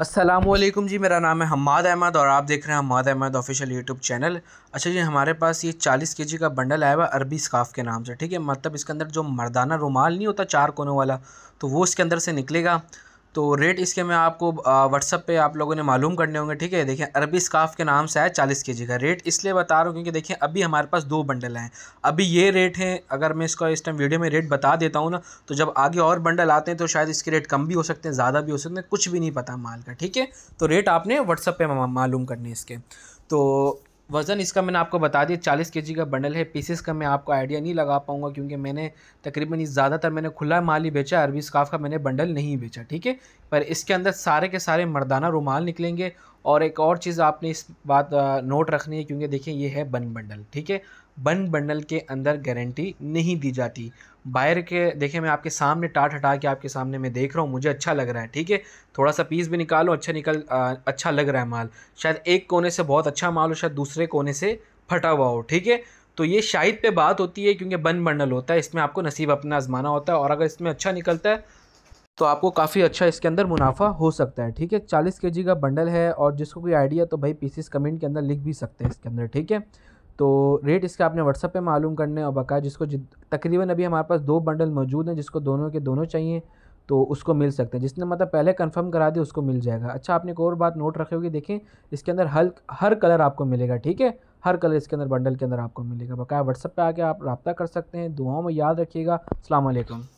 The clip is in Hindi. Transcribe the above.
असलम जी मेरा नाम है हमाद अहमद और आप देख रहे हैं Hamad Ahmad official YouTube channel अच्छा जी हमारे पास ये 40 के का बंडल आया हुआ अरबी स्काफ के नाम से ठीक है मतलब इसके अंदर जो मर्दाना रुमाल नहीं होता चार कोनों वाला तो वो इसके अंदर से निकलेगा तो रेट इसके मैं आपको व्हाट्सअप पे आप लोगों ने मालूम करने होंगे ठीक है देखिए अरबी स्काफ के नाम से है चालीस के जी का रेट इसलिए बता रहा हूँ क्योंकि देखिए अभी हमारे पास दो बंडल हैं अभी ये रेट हैं अगर मैं इसका इस टाइम वीडियो में रेट बता देता हूँ ना तो जब आगे और बंडल आते हैं तो शायद इसके रेट कम भी हो सकते हैं ज़्यादा भी हो सकते हैं कुछ भी नहीं पता माल का ठीक है तो रेट आपने व्हाट्सअप पर मालूम करने इसके तो वज़न इसका मैंने आपको बता दिया चालीस के का बंडल है पीसेस का मैं आपको आइडिया नहीं लगा पाऊंगा क्योंकि मैंने तकरीबन ज़्यादातर मैंने खुला माल ही बेचा अरबी स्काफ का मैंने बंडल नहीं बेचा ठीक है पर इसके अंदर सारे के सारे मर्दाना रुमाल निकलेंगे और एक और चीज़ आपने इस बात नोट रखनी है क्योंकि देखिए ये है बन बंडल ठीक है बन बंडल के अंदर गारंटी नहीं दी जाती बायर के देखिए मैं आपके सामने टाट हटा के आपके सामने मैं देख रहा हूँ मुझे अच्छा लग रहा है ठीक है थोड़ा सा पीस भी निकालो अच्छा निकल आ, अच्छा लग रहा है माल शायद एक कोने से बहुत अच्छा माल हो शायद दूसरे कोने से फटा हुआ हो ठीक है तो ये शायद पे बात होती है क्योंकि बन बंडल होता है इसमें आपको नसीब अपना आजमाना होता है और अगर इसमें अच्छा निकलता है तो आपको काफ़ी अच्छा इसके अंदर मुनाफा हो सकता है ठीक है चालीस के का बंडल है और जिसको कोई आइडिया तो भाई पीसीस कमेंट के अंदर लिख भी सकते हैं इसके अंदर ठीक है तो रेट इसका आपने व्हाट्सअप पे मालूम करने और बकाया जिसको तकरीबन अभी हमारे पास दो बंडल मौजूद हैं जिसको दोनों के दोनों चाहिए तो उसको मिल सकते हैं जिसने मतलब पहले कंफर्म करा दिया उसको मिल जाएगा अच्छा आपने एक और बात नोट रखे होगी देखें इसके अंदर हर हर कलर आपको मिलेगा ठीक है हर कलर इसके अंदर बंडल के अंदर आपको मिलेगा बकाया व्हाट्सअप पे आके आप रबता कर सकते हैं दुआओं में याद रखिएगा अल्लाम